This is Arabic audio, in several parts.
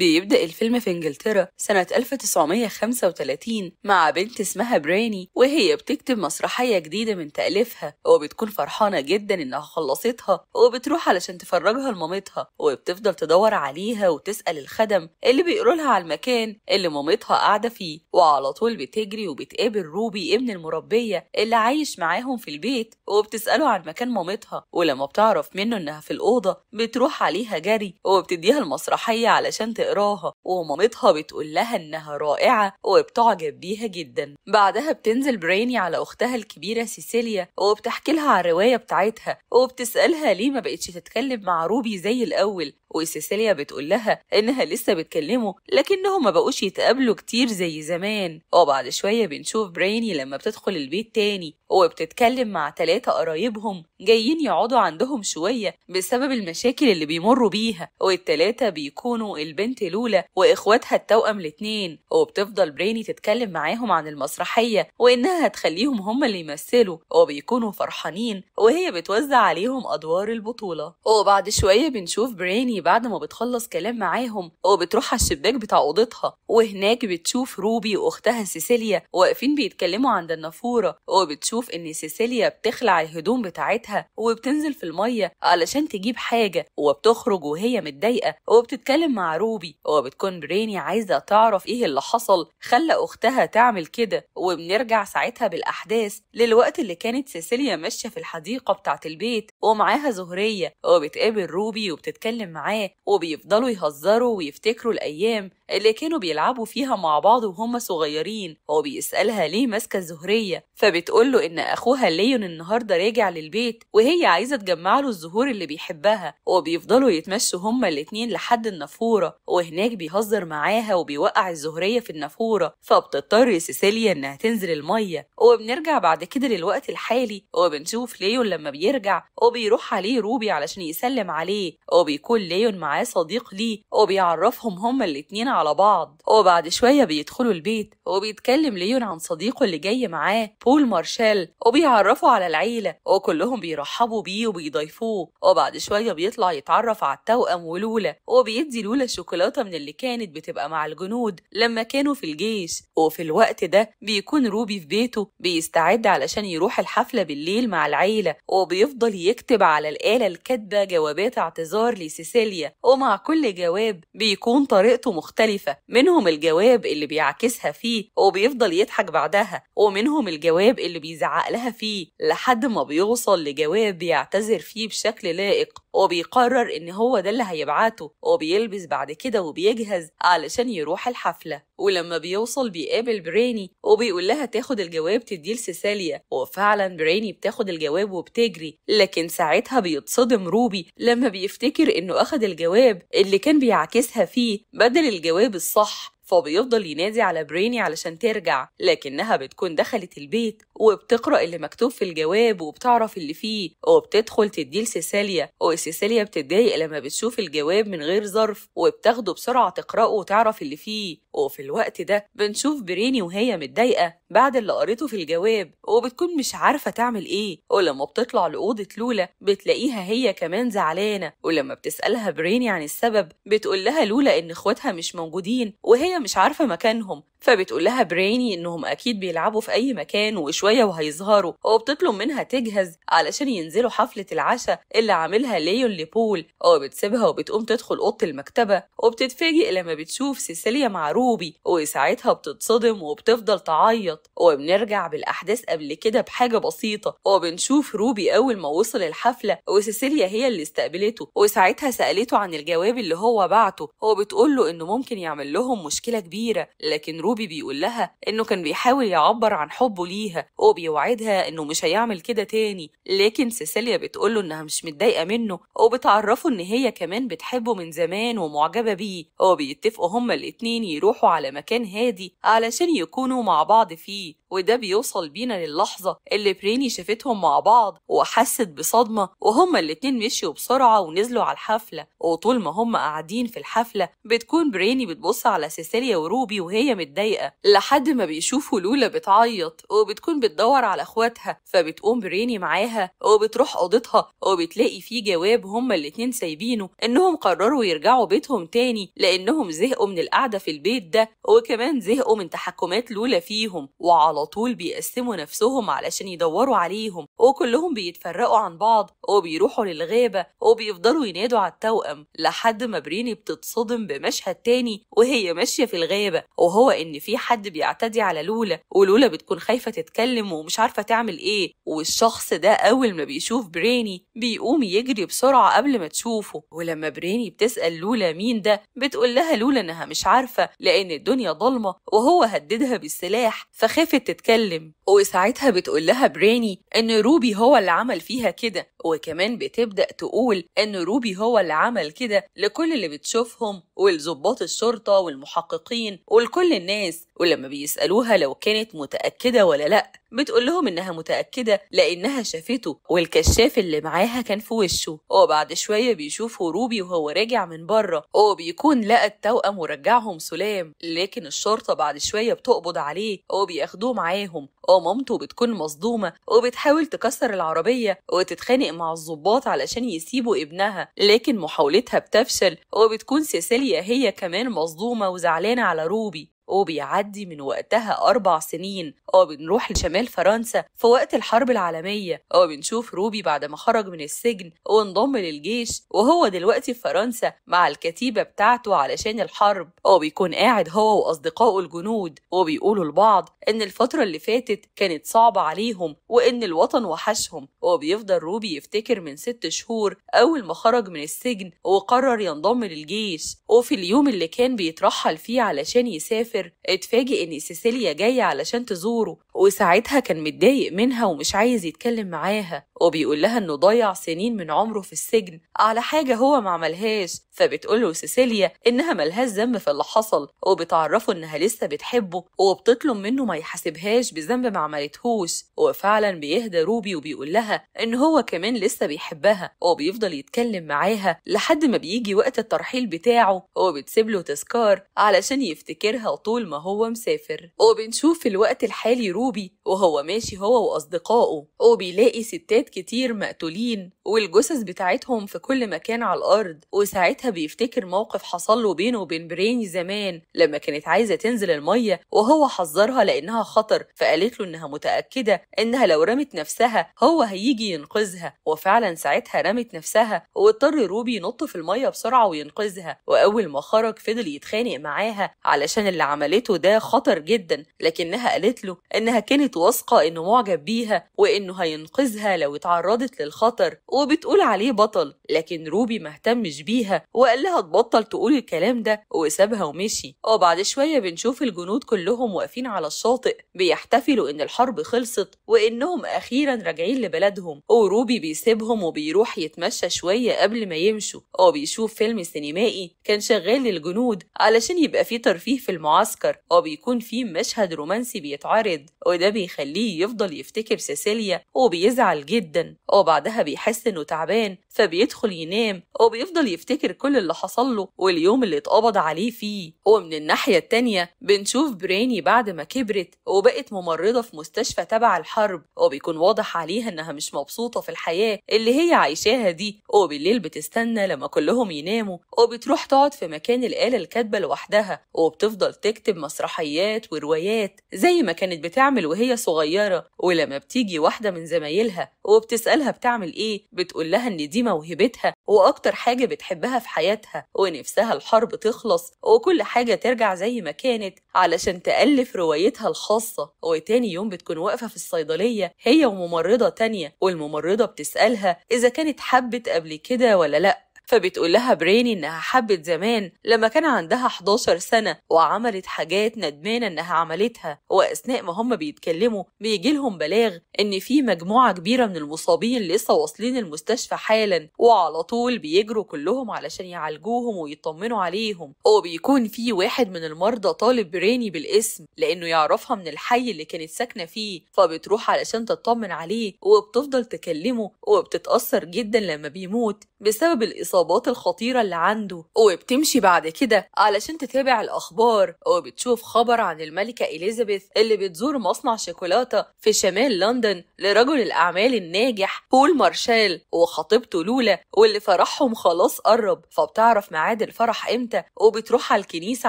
بيبدأ الفيلم في إنجلترا سنة 1935 مع بنت اسمها براني وهي بتكتب مسرحية جديدة من تأليفها وبتكون فرحانة جدا إنها خلصتها وبتروح علشان تفرجها لمامتها وبتفضل تدور عليها وتسأل الخدم اللي بيقروا لها على المكان اللي مامتها قاعدة فيه وعلى طول بتجري وبتقابل روبي ابن المربية اللي عايش معاهم في البيت وبتسأله عن مكان مامتها ولما بتعرف منه إنها في الأوضة بتروح عليها جري وبتديها المسرحية علشان بتقراها ومامتها بتقول لها إنها رائعة وبتعجب بيها جدا بعدها بتنزل بريني على أختها الكبيرة سيسيليا وبتحكي لها عن الرواية بتاعتها وبتسألها ليه ما بقتش تتكلم مع روبي زي الأول وسيسيليا بتقول لها إنها لسه بتكلمه لكنهم ما بقوش يتقابلوا كتير زي زمان وبعد شوية بنشوف بريني لما بتدخل البيت تاني وبتتكلم مع تلاتة قرايبهم جايين يقعدوا عندهم شوية بسبب المشاكل اللي بيمروا بيها والتلاتة بيكونوا البنت لولا وإخواتها التوأم الاتنين وبتفضل بريني تتكلم معاهم عن المسرحية وإنها هتخليهم هما اللي يمثلوا وبيكونوا فرحانين وهي بتوزع عليهم أدوار البطولة وبعد شوية بنشوف بريني بعد ما بتخلص كلام معاهم وبتروح على الشباك بتاع أوضتها وهناك بتشوف روبي وأختها سيسيليا واقفين بيتكلموا عند النافورة وبتشوف بتشوف إن سيسيليا بتخلع الهدوم بتاعتها وبتنزل في المية علشان تجيب حاجة وبتخرج وهي متضايقة وبتتكلم مع روبي وبتكون بريني عايزة تعرف إيه اللي حصل خلى أختها تعمل كده وبنرجع ساعتها بالأحداث للوقت اللي كانت سيسيليا ماشية في الحديقة بتاعت البيت ومعاها زهرية وبتقابل روبي وبتتكلم معاه وبيفضلوا يهزروا ويفتكروا الأيام اللي كانوا بيلعبوا فيها مع بعض وهم صغيرين هو بيسألها ليه ماسكة الزهرية فبتقوله إن أخوها ليون النهاردة راجع للبيت وهي عايزة تجمع له الزهور اللي بيحبها وبيفضلوا يتمشوا هما الاتنين لحد النافورة وهناك بيهزر معاها وبيوقع الزهرية في النافورة فبتضطر سيسيليا إنها تنزل المية وبنرجع بعد كده للوقت الحالي وبنشوف ليون لما بيرجع وبيروح عليه روبي علشان يسلم عليه وبيكون ليون معاه صديق ليه وبيعرفهم هما الاتنين على بعض وبعد شوية بيدخلوا البيت وبيتكلم ليون عن صديقه اللي جاي معاه بول مارشال وبيعرفوا على العيلة وكلهم بيرحبوا بيه وبيضيفوه وبعد شوية بيطلع يتعرف على التوأم ولولا وبيدي لولا شوكولاتة من اللي كانت بتبقى مع الجنود لما كانوا في الجيش وفي الوقت ده بيكون روبي في بيته بيستعد علشان يروح الحفلة بالليل مع العيلة وبيفضل يكتب على الآلة الكاتبة جوابات اعتذار لسيسيليا ومع كل جواب بيكون طريقته مختلفة مختلفة منهم الجواب اللي بيعكسها فيه وبيفضل يضحك بعدها ومنهم الجواب اللي بيزعق لها فيه لحد ما بيوصل لجواب بيعتذر فيه بشكل لائق وبيقرر ان هو ده اللي هيبعته وبيلبس بعد كده وبيجهز علشان يروح الحفلة ولما بيوصل بيقابل بريني وبيقول لها تاخد الجواب تديه لسيساليا وفعلا بريني بتاخد الجواب وبتجري لكن ساعتها بيتصدم روبي لما بيفتكر انه اخد الجواب اللي كان بيعكسها فيه بدل الجواب الجواب الصح فبيفضل ينادي على بريني علشان ترجع لكنها بتكون دخلت البيت وبتقرأ اللي مكتوب في الجواب وبتعرف اللي فيه وبتدخل تديه لسيسيليا وسيسيليا بتتضايق لما بتشوف الجواب من غير ظرف وبتاخده بسرعة تقرأه وتعرف اللي فيه وفي الوقت ده بنشوف بريني وهي متضايقة بعد اللي قريته في الجواب وبتكون مش عارفة تعمل إيه ولما بتطلع لأوضة لولا بتلاقيها هي كمان زعلانة ولما بتسألها بريني عن السبب بتقول لها لولا إن إخواتها مش موجودين وهي مش عارفة مكانهم فبتقول لها بريني إنهم أكيد بيلعبوا في أي مكان وشوية وهيظهروا وبتطلب منها تجهز علشان ينزلوا حفلة العشاء اللي عاملها ليون لبول وبتسيبها وبتقوم تدخل أوضة المكتبة وبتتفاجئ لما بتشوف سيسيليا معروف كروبي وساعتها بتتصدم وبتفضل تعيط وبنرجع بالأحداث قبل كده بحاجة بسيطة وبنشوف روبي أول ما وصل الحفلة وسيسيليا هي اللي استقبلته وساعتها سألته عن الجواب اللي هو بعته هو بتقول له إنه ممكن يعمل لهم مشكلة كبيرة لكن روبي بيقول لها إنه كان بيحاول يعبر عن حبه ليها وبيوعدها إنه مش هيعمل كده تاني لكن سيسيليا بتقول له إنها مش متضايقة منه وبتعرفه إن هي كمان بتحبه من زمان ومعجبة بيه وبيتفقوا هما الاتنين يروحوا يروحوا على مكان هادي علشان يكونوا مع بعض فيه وده بيوصل بينا للحظة اللي بريني شافتهم مع بعض وحست بصدمة وهما الاتنين مشيوا بسرعة ونزلوا على الحفلة وطول ما هما قاعدين في الحفلة بتكون بريني بتبص على سيسيليا وروبي وهي متضايقة لحد ما بيشوفوا لولا بتعيط وبتكون بتدور على اخواتها فبتقوم بريني معاها وبتروح اوضتها وبتلاقي فيه جواب هما الاتنين سايبينه انهم قرروا يرجعوا بيتهم تاني لانهم زهقوا من القعدة في البيت ده وكمان زهقوا من تحكمات لولا فيهم وعلى على طول بيقسموا نفسهم علشان يدوروا عليهم وكلهم بيتفرقوا عن بعض وبيروحوا للغابة وبيفضلوا ينادوا على التوأم لحد ما بريني بتتصدم بمشهد تاني وهي ماشية في الغابة وهو إن في حد بيعتدي على لولا ولولا بتكون خايفة تتكلم ومش عارفة تعمل إيه والشخص ده أول ما بيشوف بريني بيقوم يجري بسرعة قبل ما تشوفه ولما بريني بتسأل لولا مين ده بتقول لها لولا إنها مش عارفة لأن الدنيا ضلمة وهو هددها بالسلاح فخافت تتكلم وساعتها بتقول لها بريني إن روبي هو اللي عمل فيها كده وكمان بتبدأ تقول إن روبي هو اللي عمل كده لكل اللي بتشوفهم ولظباط الشرطة والمحققين ولكل الناس ولما بيسألوها لو كانت متأكدة ولا لأ بتقول لهم إنها متأكدة لأنها شافته والكشاف اللي معاها كان في وشه وبعد شوية بيشوفه روبي وهو راجع من بره وبيكون لقى التوأم ورجعهم سلام لكن الشرطة بعد شوية بتقبض عليه وبياخدوه معاهم ومامته بتكون مصدومة وبتحاول تكسر العربية وتتخانق مع الظباط علشان يسيبوا ابنها لكن محاولتها بتفشل وبتكون سيسيليا هي كمان مصدومة وزعلانة على روبي وبيعدي من وقتها أربع سنين وبنروح لشمال فرنسا في وقت الحرب العالمية وبنشوف روبي بعد ما خرج من السجن وانضم للجيش وهو دلوقتي في فرنسا مع الكتيبة بتاعته علشان الحرب وبيكون قاعد هو وأصدقائه الجنود وبيقولوا لبعض إن الفترة اللي فاتت كانت صعبة عليهم وإن الوطن وحشهم وبيفضل روبي يفتكر من ست شهور أول ما خرج من السجن وقرر ينضم للجيش وفي اليوم اللي كان بيترحل فيه علشان يسافر سافر اتفاجئ ان سيسيليا جاية علشان تزوره وساعتها كان متضايق منها ومش عايز يتكلم معاها وبيقول لها انه ضيع سنين من عمره في السجن على حاجة هو ما عملهاش فبتقول له سيسيليا انها ملهاش ذنب في اللي حصل وبتعرفه انها لسه بتحبه وبتطلب منه ما يحاسبهاش بذنب ما عملتهوش وفعلا بيهدى روبي وبيقول لها ان هو كمان لسه بيحبها وبيفضل يتكلم معاها لحد ما بيجي وقت الترحيل بتاعه وبتسيب له تذكار علشان يفتكرها طول ما هو مسافر وبنشوف في الوقت الحالي روبي وهو ماشي هو وأصدقائه وبيلاقي ستات كتير مقتولين والجثث بتاعتهم في كل مكان على الأرض وساعتها بيفتكر موقف حصل له بينه وبين بريني زمان لما كانت عايزة تنزل المية وهو حذرها لأنها خطر فقالت له إنها متأكدة إنها لو رمت نفسها هو هيجي ينقذها وفعلا ساعتها رمت نفسها واضطر روبي ينط في المية بسرعة وينقذها وأول ما خرج فضل يتخانق معاها علشان اللي عملته ده خطر جدا لكنها قالت له إنها كانت واثقة إنه معجب بيها وإنه هينقذها لو اتعرضت للخطر وبتقول عليه بطل لكن روبي ما اهتمش بيها وقال لها تبطل تقول الكلام ده وسابها ومشي وبعد آه، شوية بنشوف الجنود كلهم واقفين على الشاطئ بيحتفلوا إن الحرب خلصت وإنهم أخيرا راجعين لبلدهم آه، وروبي بيسيبهم وبيروح يتمشى شوية قبل ما يمشوا وبيشوف آه، فيلم سينمائي كان شغال للجنود علشان يبقى فيه ترفيه في المعارضة المعسكر وبيكون في مشهد رومانسي بيتعرض وده بيخليه يفضل يفتكر سيسيليا وبيزعل جدا وبعدها بيحس إنه تعبان فبيدخل ينام وبيفضل يفتكر كل اللي حصل له واليوم اللي اتقبض عليه فيه ومن الناحية التانية بنشوف بريني بعد ما كبرت وبقت ممرضة في مستشفى تبع الحرب وبيكون واضح عليها إنها مش مبسوطة في الحياة اللي هي عايشاها دي وبالليل بتستنى لما كلهم يناموا وبتروح تقعد في مكان الآلة الكاتبة لوحدها وبتفضل تكتب بتكتب مسرحيات وروايات زي ما كانت بتعمل وهي صغيرة ولما بتيجي واحدة من زمايلها وبتسألها بتعمل إيه بتقول لها إن دي موهبتها وأكتر حاجة بتحبها في حياتها ونفسها الحرب تخلص وكل حاجة ترجع زي ما كانت علشان تألف روايتها الخاصة وتاني يوم بتكون واقفة في الصيدلية هي وممرضة تانية والممرضة بتسألها إذا كانت حبت قبل كده ولا لأ فبتقول لها بريني إنها حبت زمان لما كان عندها 11 سنة وعملت حاجات ندمانة إنها عملتها وأثناء ما هم بيتكلموا بيجيلهم بلاغ إن في مجموعة كبيرة من المصابين لسه واصلين المستشفى حالا وعلى طول بيجروا كلهم علشان يعالجوهم ويطمنوا عليهم وبيكون في واحد من المرضى طالب بريني بالاسم لأنه يعرفها من الحي اللي كانت ساكنة فيه فبتروح علشان تطمن عليه وبتفضل تكلمه وبتتأثر جدا لما بيموت بسبب الإصابة الإصابات الخطيرة اللي عنده وبتمشي بعد كده علشان تتابع الأخبار وبتشوف خبر عن الملكة إليزابيث اللي بتزور مصنع شوكولاتة في شمال لندن لرجل الأعمال الناجح بول مارشال وخطيبته لولا واللي فرحهم خلاص قرب فبتعرف ميعاد الفرح إمتى وبتروح على الكنيسة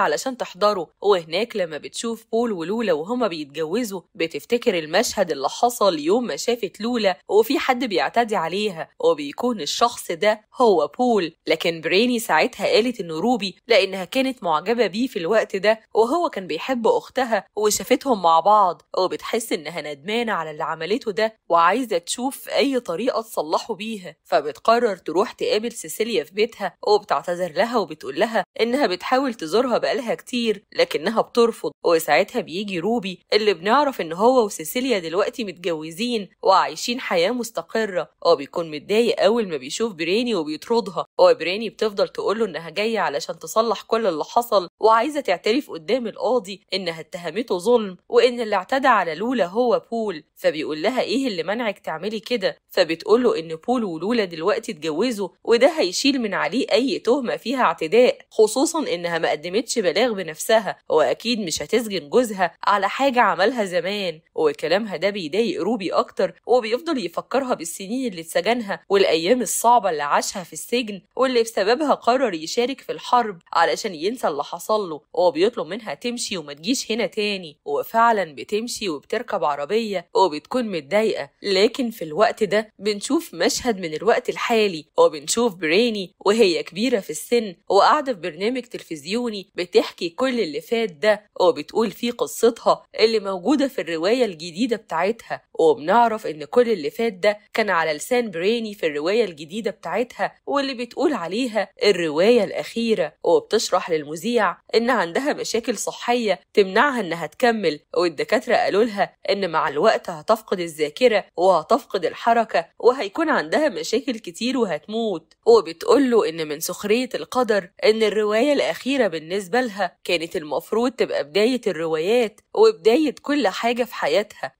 علشان تحضره وهناك لما بتشوف بول ولولا وهما بيتجوزوا بتفتكر المشهد اللي حصل يوم ما شافت لولا وفي حد بيعتدي عليها وبيكون الشخص ده هو بول بول لكن بريني ساعتها قالت إن روبي لأنها كانت معجبة بيه في الوقت ده وهو كان بيحب أختها وشافتهم مع بعض وبتحس إنها ندمانة على اللي عملته ده وعايزة تشوف أي طريقة تصلحه بيها فبتقرر تروح تقابل سيسيليا في بيتها وبتعتذر لها وبتقول لها إنها بتحاول تزورها بقالها كتير لكنها بترفض وساعتها بيجي روبي اللي بنعرف إن هو وسيسيليا دلوقتي متجوزين وعايشين حياة مستقرة وبيكون متضايق أول ما بيشوف بريني وبيطردها وبريني بتفضل تقول له انها جايه علشان تصلح كل اللي حصل وعايزه تعترف قدام القاضي انها اتهمته ظلم وان اللي اعتدى على لولا هو بول فبيقول لها ايه اللي منعك تعملي كده فبتقول له ان بول ولولا دلوقتي اتجوزوا وده هيشيل من عليه اي تهمه فيها اعتداء خصوصا انها ما قدمتش بلاغ بنفسها واكيد مش هتسجن جوزها على حاجه عملها زمان وكلامها ده بيضايق روبي اكتر وبيفضل يفكرها بالسنين اللي اتسجنها والايام الصعبه اللي عاشها في السجن سنين واللي بسببها قرر يشارك في الحرب علشان ينسى اللي حصل له وهو بيطلب منها تمشي وما تجيش هنا تاني وفعلا بتمشي وبتركب عربية وبتكون متضايقة لكن في الوقت ده بنشوف مشهد من الوقت الحالي وبنشوف بريني وهي كبيرة في السن وقاعدة في برنامج تلفزيوني بتحكي كل اللي فات ده وبتقول فيه قصتها اللي موجودة في الرواية الجديدة بتاعتها وبنعرف إن كل اللي فات ده كان على لسان بريني في الرواية الجديدة بتاعتها واللي بتقول عليها الرواية الأخيرة وبتشرح للمذيع إن عندها مشاكل صحية تمنعها إنها تكمل والدكاترة قالوا لها إن مع الوقت هتفقد الذاكرة وهتفقد الحركة وهيكون عندها مشاكل كتير وهتموت وبتقول له إن من سخرية القدر إن الرواية الأخيرة بالنسبة لها كانت المفروض تبقى بداية الروايات وبداية كل حاجة في حياتها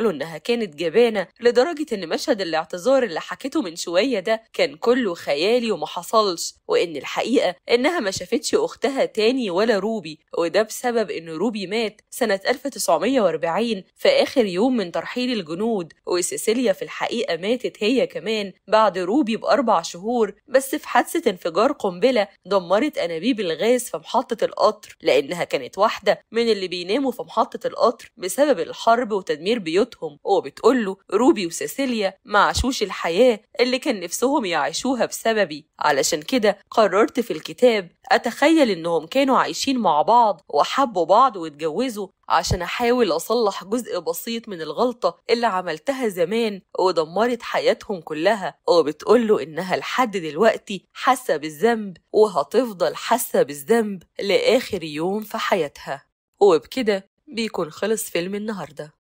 له إنها كانت جبانة لدرجة إن مشهد الاعتذار اللي حكيته من شوية ده كان كله خيالي لي وما حصلش وان الحقيقه انها ما شافتش اختها تاني ولا روبي وده بسبب ان روبي مات سنه 1940 في اخر يوم من ترحيل الجنود وسيسيليا في الحقيقه ماتت هي كمان بعد روبي باربع شهور بس في حادثه انفجار قنبله دمرت انابيب الغاز في محطه القطر لانها كانت واحده من اللي بيناموا في محطه القطر بسبب الحرب وتدمير بيوتهم وبتقول له روبي وسيسيليا ما عاشوش الحياه اللي كان نفسهم يعيشوها بسببي علشان كده قررت في الكتاب أتخيل إنهم كانوا عايشين مع بعض وحبوا بعض واتجوزوا عشان أحاول أصلح جزء بسيط من الغلطة اللي عملتها زمان ودمرت حياتهم كلها وبتقوله إنها لحد دلوقتي حاسة بالذنب وهتفضل حاسة بالذنب لآخر يوم في حياتها وبكده بيكون خلص فيلم النهارده